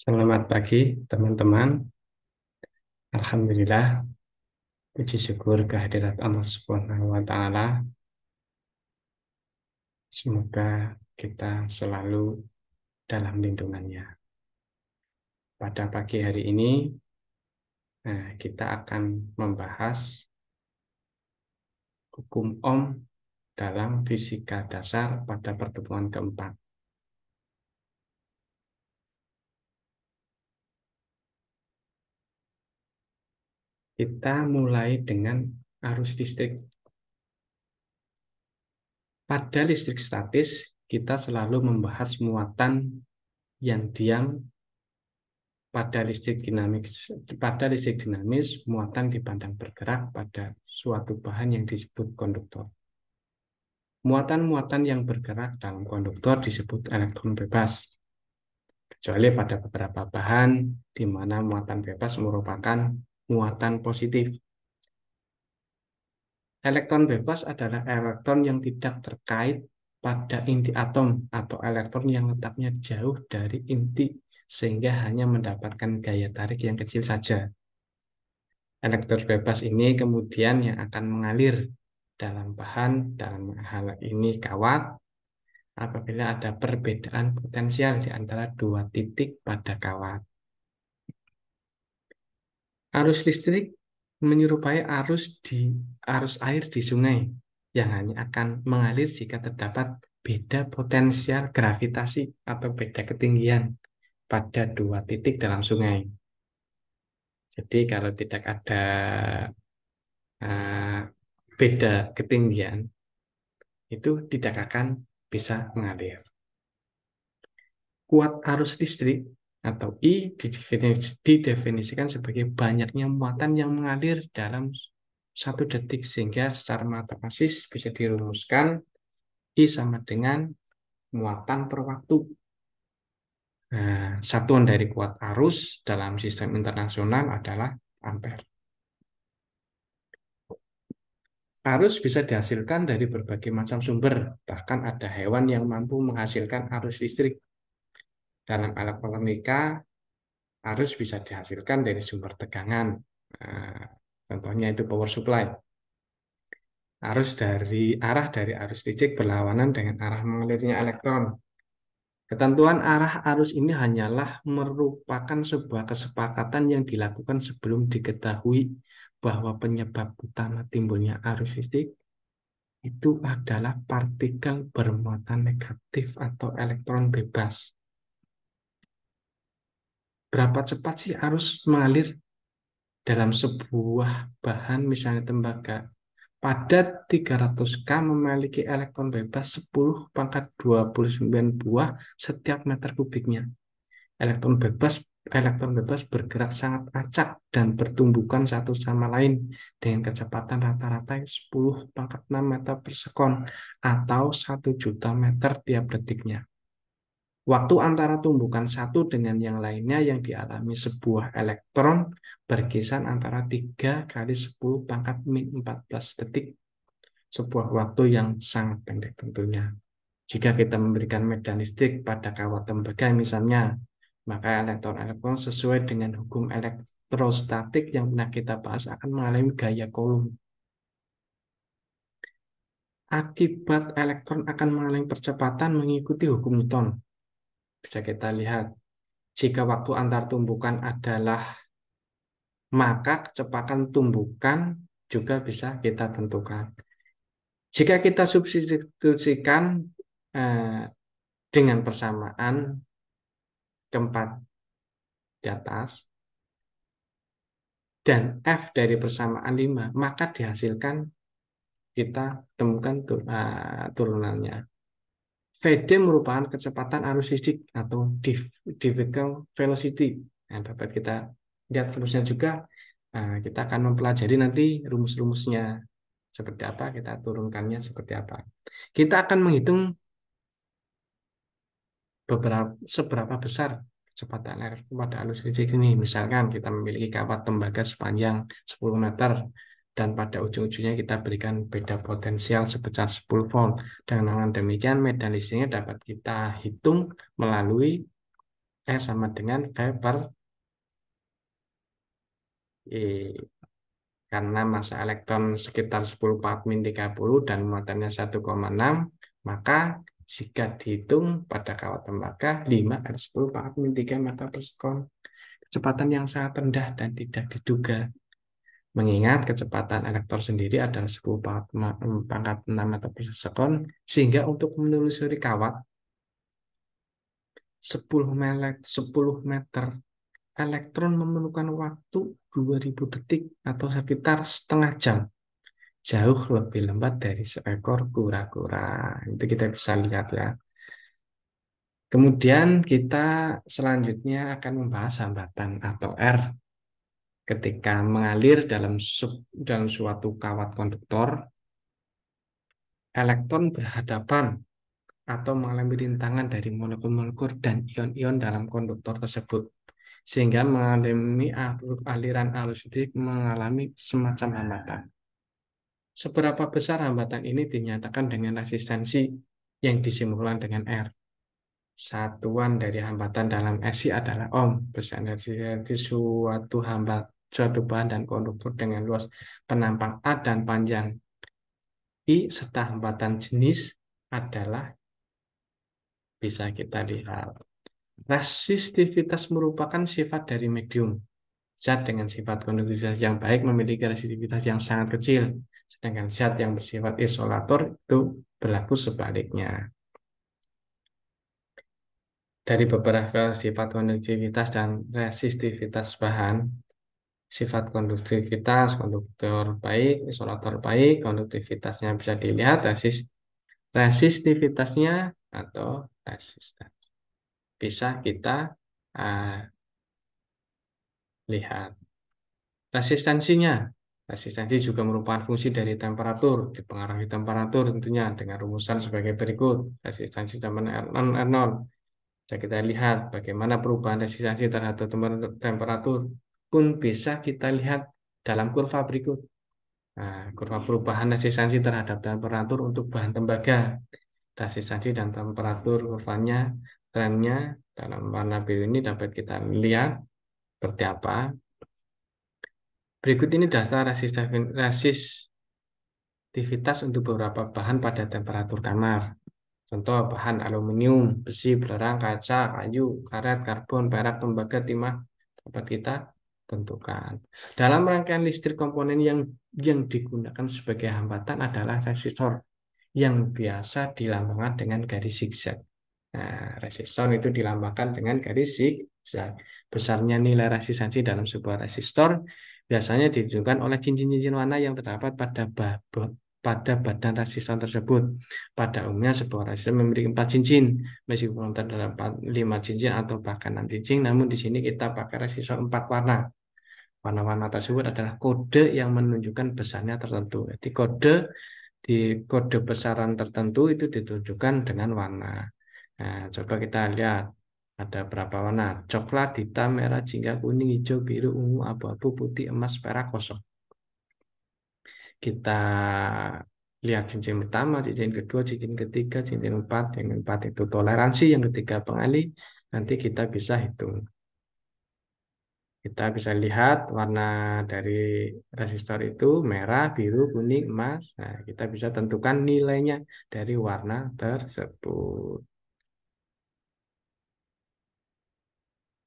Selamat pagi teman-teman. Alhamdulillah, puji syukur kehadirat Allah Subhanahu wa Ta'ala. Semoga kita selalu dalam lindungannya. Pada pagi hari ini, eh, kita akan membahas hukum Om dalam fisika dasar pada pertemuan keempat. Kita mulai dengan arus listrik. Pada listrik statis, kita selalu membahas muatan yang diam pada listrik dinamis pada listrik dinamis muatan dipandang bergerak pada suatu bahan yang disebut konduktor. Muatan-muatan yang bergerak dalam konduktor disebut elektron bebas. Kecuali pada beberapa bahan di mana muatan bebas merupakan muatan positif. Elektron bebas adalah elektron yang tidak terkait pada inti atom atau elektron yang letaknya jauh dari inti sehingga hanya mendapatkan gaya tarik yang kecil saja. Elektron bebas ini kemudian yang akan mengalir dalam bahan dalam hal ini kawat apabila ada perbedaan potensial di antara dua titik pada kawat. Arus listrik menyerupai arus di arus air di sungai yang hanya akan mengalir jika terdapat beda potensial gravitasi atau beda ketinggian pada dua titik dalam sungai. Jadi kalau tidak ada uh, beda ketinggian itu tidak akan bisa mengalir. Kuat arus listrik atau I didefinisikan sebagai banyaknya muatan yang mengalir dalam satu detik sehingga secara matematis bisa dirumuskan I sama dengan muatan per waktu. Nah, satuan dari kuat arus dalam sistem internasional adalah ampere. Arus bisa dihasilkan dari berbagai macam sumber, bahkan ada hewan yang mampu menghasilkan arus listrik dalam alat elektronika arus bisa dihasilkan dari sumber tegangan. Nah, contohnya itu power supply. Arus dari arah dari arus listrik berlawanan dengan arah mengalirnya elektron. Ketentuan arah arus ini hanyalah merupakan sebuah kesepakatan yang dilakukan sebelum diketahui bahwa penyebab utama timbulnya arus listrik itu adalah partikel bermuatan negatif atau elektron bebas berapa cepat sih arus mengalir dalam sebuah bahan misalnya tembaga pada 300K memiliki elektron bebas 10 pangkat 29 buah setiap meter kubiknya. Elektron bebas elektron bebas bergerak sangat acak dan bertumbukan satu sama lain dengan kecepatan rata-rata 10 pangkat 6 meter per sekon atau 1 juta meter tiap detiknya. Waktu antara tumbukan satu dengan yang lainnya yang dialami sebuah elektron berkisar antara 3 kali 10 pangkat min 14 detik. Sebuah waktu yang sangat pendek tentunya. Jika kita memberikan medan listrik pada kawat tembaga misalnya, maka elektron-elektron sesuai dengan hukum elektrostatik yang pernah kita bahas akan mengalami gaya kolom akibat elektron akan mengalami percepatan mengikuti hukum Newton. Bisa kita lihat. Jika waktu antar tumbukan adalah maka kecepatan tumbukan juga bisa kita tentukan. Jika kita substitusikan eh, dengan persamaan keempat di atas dan F dari persamaan 5, maka dihasilkan kita temukan tur, uh, turunannya. VD merupakan kecepatan arus listrik atau typical velocity. Nah, dapat kita lihat rumusnya juga. Nah, kita akan mempelajari nanti rumus-rumusnya seperti apa, kita turunkannya seperti apa. Kita akan menghitung beberapa seberapa besar kecepatan air pada arus listrik ini. Misalkan kita memiliki kawat tembaga sepanjang 10 meter dan pada ujung-ujungnya kita berikan beda potensial sebesar 10 volt. Dengan demikian medan listriknya dapat kita hitung melalui E sama dengan V per E. Karena masa elektron sekitar 10 part min 30 dan muatannya 1,6, maka jika dihitung pada kawat tembaga 5 kali 10 pangkat min 3 meter per sekon. Kecepatan yang sangat rendah dan tidak diduga. Mengingat kecepatan elektor sendiri adalah 10 pangkat 6 meter per sekon, sehingga untuk menelusuri kawat 10 meter, 10 meter elektron memerlukan waktu 2000 detik atau sekitar setengah jam. Jauh lebih lambat dari seekor kura-kura. Itu kita bisa lihat ya. Kemudian kita selanjutnya akan membahas hambatan atau R ketika mengalir dalam sub, dalam suatu kawat konduktor elektron berhadapan atau mengalami rintangan dari molekul-molekul dan ion-ion dalam konduktor tersebut sehingga mengalami aliran arus listrik mengalami semacam hambatan. Seberapa besar hambatan ini dinyatakan dengan resistensi yang disimpulkan dengan R. Satuan dari hambatan dalam SI adalah ohm. Besar resistensi suatu hambatan suatu bahan dan konduktor dengan luas penampang A dan panjang I serta hambatan jenis adalah bisa kita lihat. Resistivitas merupakan sifat dari medium. Zat dengan sifat konduktivitas yang baik memiliki resistivitas yang sangat kecil, sedangkan zat yang bersifat isolator itu berlaku sebaliknya. Dari beberapa sifat konduktivitas dan resistivitas bahan, sifat konduktivitas, konduktor baik, isolator baik, konduktivitasnya bisa dilihat, resist, resistivitasnya atau resisten Bisa kita uh, lihat. Resistensinya, resistensi juga merupakan fungsi dari temperatur, dipengaruhi temperatur tentunya dengan rumusan sebagai berikut. Resistensi zaman R0, R0. Bisa kita lihat bagaimana perubahan resistensi terhadap temperatur pun bisa kita lihat dalam kurva berikut. Nah, kurva perubahan resistansi terhadap temperatur untuk bahan tembaga. Resistansi dan temperatur kurvanya, trennya dalam warna biru ini dapat kita lihat seperti apa. Berikut ini data resistivitas untuk beberapa bahan pada temperatur kamar. Contoh bahan aluminium, besi, belerang, kaca, kayu, karet, karbon, perak, tembaga, timah dapat kita tentukan. Dalam rangkaian listrik komponen yang yang digunakan sebagai hambatan adalah resistor yang biasa dilambangkan dengan garis zigzag. Nah, resistor itu dilambangkan dengan garis zigzag. Besarnya nilai resistansi dalam sebuah resistor biasanya ditunjukkan oleh cincin-cincin warna yang terdapat pada babot pada badan resistor tersebut. Pada umumnya sebuah resistor memiliki empat cincin, meskipun terdapat lima cincin atau bahkan enam cincin, namun di sini kita pakai resistor empat warna warna-warna tersebut adalah kode yang menunjukkan besarnya tertentu. Jadi kode di kode besaran tertentu itu ditunjukkan dengan warna. Nah, coba kita lihat ada berapa warna? Coklat, hitam, merah, jingga, kuning, hijau, biru, ungu, abu-abu, putih, emas, perak, kosong. Kita lihat cincin pertama, cincin kedua, cincin ketiga, cincin empat, yang empat itu toleransi, yang ketiga pengali. Nanti kita bisa hitung. Kita bisa lihat warna dari resistor itu merah, biru, kuning, emas. Nah, kita bisa tentukan nilainya dari warna tersebut.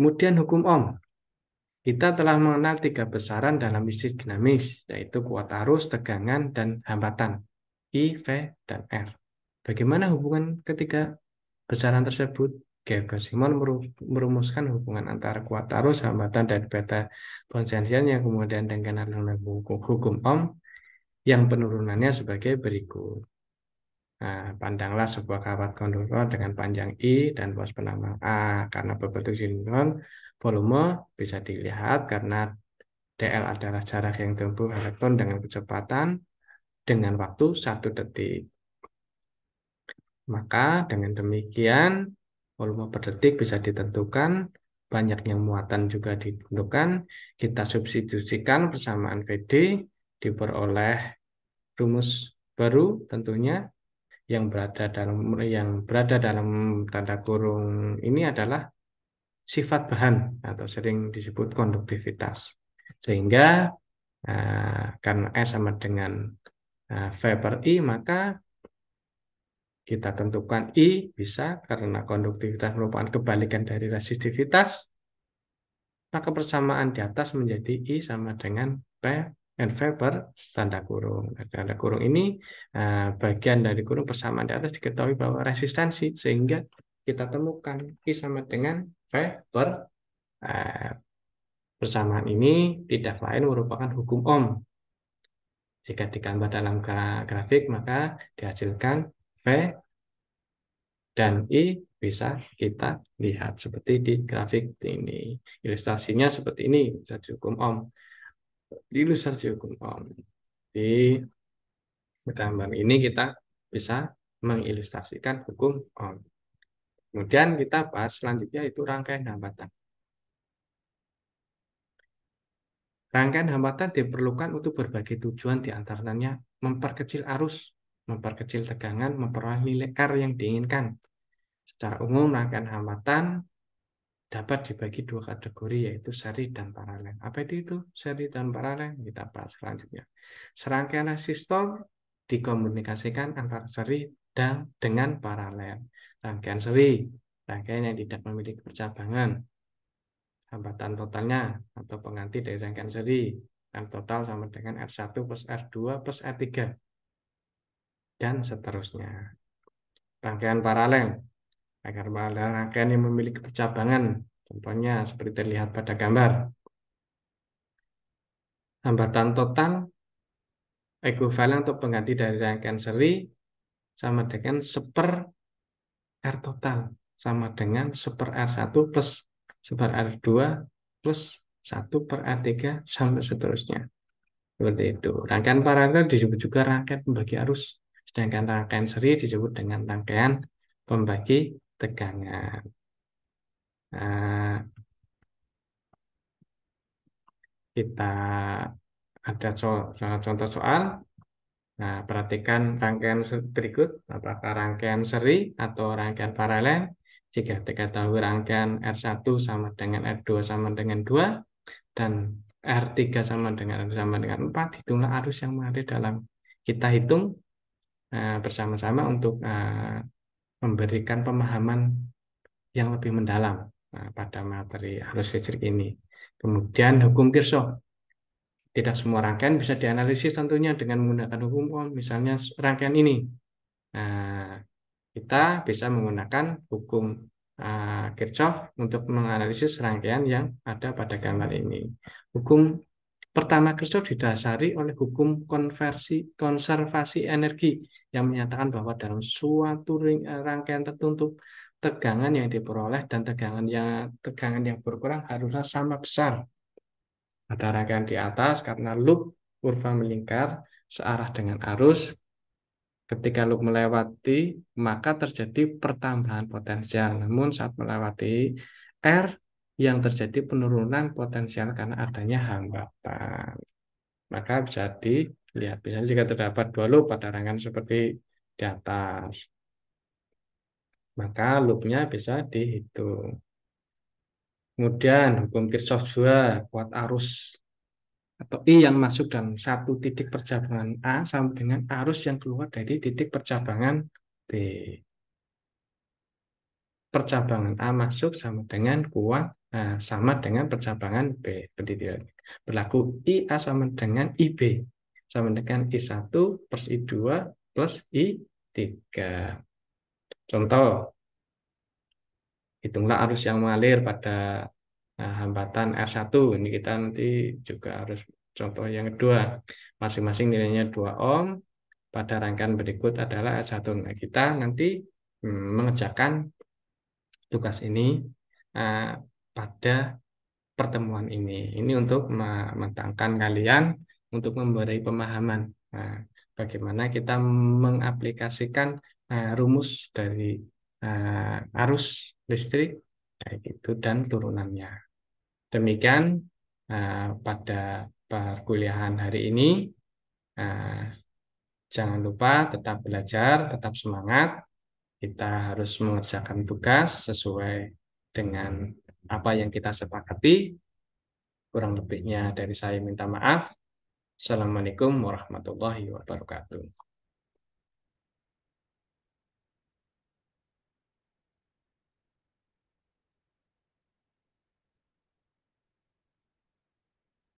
Kemudian hukum Ohm. Kita telah mengenal tiga besaran dalam listrik dinamis, yaitu kuat arus, tegangan, dan hambatan, I, V, dan R. Bagaimana hubungan ketiga besaran tersebut? Gregor Simon merumuskan hubungan antara kuat arus, hambatan, dan peta penjadian yang kemudian dengan hukum, hukum Ohm yang penurunannya sebagai berikut. Nah, pandanglah sebuah kawat konduktor dengan panjang I dan luas penambang A. Karena berbentuk silinder, volume bisa dilihat karena DL adalah jarak yang tempuh elektron dengan kecepatan dengan waktu satu detik. Maka dengan demikian volume per detik bisa ditentukan, banyaknya muatan juga ditentukan, kita substitusikan persamaan VD diperoleh rumus baru tentunya yang berada dalam yang berada dalam tanda kurung ini adalah sifat bahan atau sering disebut konduktivitas sehingga eh, karena S sama dengan eh, V per I maka kita tentukan I bisa karena konduktivitas merupakan kebalikan dari resistivitas. Maka persamaan di atas menjadi I sama dengan P and V per tanda kurung. Nah, tanda kurung ini eh, bagian dari kurung persamaan di atas diketahui bahwa resistansi sehingga kita temukan I sama dengan V per eh, persamaan ini tidak lain merupakan hukum Ohm. Jika ditambah dalam grafik maka dihasilkan V dan I bisa kita lihat seperti di grafik ini. Ilustrasinya seperti ini, ilustrasi hukum Ohm. Di ilustrasi hukum Ohm. Di gambar ini kita bisa mengilustrasikan hukum Ohm. Kemudian kita bahas selanjutnya itu rangkaian hambatan. Rangkaian hambatan diperlukan untuk berbagai tujuan diantaranya memperkecil arus memperkecil tegangan, memperoleh nilai R yang diinginkan. Secara umum, rangkaian hambatan dapat dibagi dua kategori yaitu seri dan paralel. Apa itu itu? Seri dan paralel kita bahas selanjutnya. Serangkaian resistor dikomunikasikan antara seri dan dengan paralel. Rangkaian seri, rangkaian yang tidak memiliki percabangan. Hambatan totalnya atau pengganti dari rangkaian seri. M total sama dengan R1 plus R2 plus R3 dan seterusnya. Rangkaian paralel agar paralel rangkaian yang memiliki percabangan, contohnya seperti terlihat pada gambar. Hambatan total ekuivalen atau pengganti dari rangkaian seri sama dengan seper R total sama dengan seper R1 plus seper R2 plus 1 per R3 sampai seterusnya. Seperti itu. Rangkaian paralel disebut juga rangkaian pembagi arus. Sedangkan rangkaian seri disebut dengan rangkaian pembagi tegangan. Nah, kita ada so contoh soal. Nah, perhatikan rangkaian berikut, apakah rangkaian seri atau rangkaian paralel. Jika kita tahu rangkaian R1 sama dengan R2 sama dengan 2, dan R3 sama dengan R sama dengan 4, hitunglah arus yang mengalir dalam. Kita hitung Eh, bersama-sama untuk eh, memberikan pemahaman yang lebih mendalam eh, pada materi arus listrik ini. Kemudian hukum Kirchhoff. Tidak semua rangkaian bisa dianalisis tentunya dengan menggunakan hukum Ohm, misalnya rangkaian ini. kita bisa menggunakan hukum Kirchhoff untuk menganalisis rangkaian yang ada pada gambar ini. Hukum Pertama, Christoph didasari oleh hukum konversi konservasi energi yang menyatakan bahwa dalam suatu rangkaian tertentu tegangan yang diperoleh dan tegangan yang tegangan yang berkurang haruslah sama besar. Pada rangkaian di atas karena loop kurva melingkar searah dengan arus ketika loop melewati maka terjadi pertambahan potensial. Namun saat melewati R yang terjadi penurunan potensial karena adanya hambatan. Maka bisa dilihat, misalnya jika terdapat dua loop pada rangkaian seperti di atas, maka loopnya bisa dihitung. Kemudian hukum Kirchhoff 2 kuat arus atau I yang masuk dan satu titik percabangan A sama dengan arus yang keluar dari titik percabangan B. Percabangan A masuk sama dengan kuat Nah, sama dengan percabangan B. Pendidikan. Berlaku IA sama dengan IB. Sama dengan I1 plus I2 plus I3. Contoh, hitunglah arus yang mengalir pada nah, hambatan R1. Ini kita nanti juga harus contoh yang kedua. Masing-masing nilainya 2 ohm. Pada rangkaian berikut adalah R1. Nah, kita nanti hmm, mengerjakan tugas ini Nah, pada pertemuan ini. Ini untuk mematangkan kalian untuk memberi pemahaman nah, bagaimana kita mengaplikasikan uh, rumus dari uh, arus listrik baik itu dan turunannya. Demikian uh, pada perkuliahan hari ini. Uh, jangan lupa tetap belajar, tetap semangat. Kita harus mengerjakan tugas sesuai dengan apa yang kita sepakati. Kurang lebihnya dari saya minta maaf. Assalamualaikum warahmatullahi wabarakatuh.